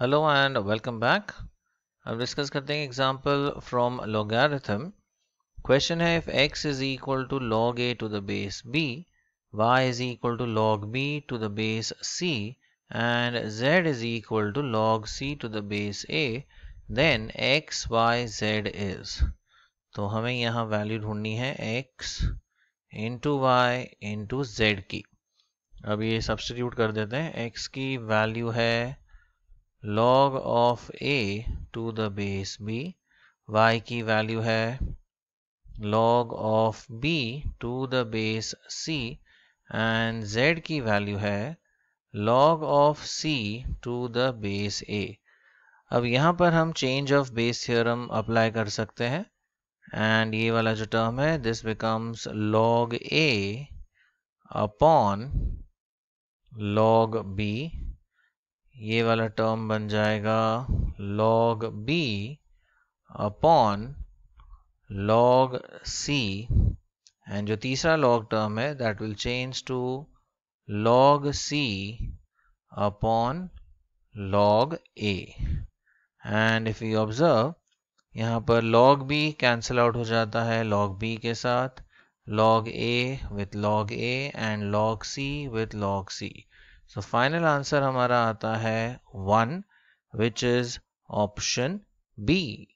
hello and welcome back अब discuss करते हैं एग्जांपल फ्रॉम लॉगरिथम क्वेश्चन है if x is equal to log a to the base b y is equal to log b to the base c and z is equal to log c to the base a then x y z is तो हमें यहाँ value ढूंढनी है x into y into z की अब ये substitute कर देते हैं एक्स की वैल्यू है log of a to the base b y की वैल्यू है log of b to the base c and z की वैल्यू है log of c to the base a अब यहां पर हम change of base theorem apply कर सकते हैं एंड ये वाला जो टर्म है this becomes log a upon log b ये वाला टर्म बन जाएगा log b upon log c and जो तीसरा log टर्म है that will change to log c upon log a and if you observe यहाँ पर log b कैंसिल आउट हो जाता है log b के साथ log a with log a and log c with log c so final answer हमारा आता है one which is option B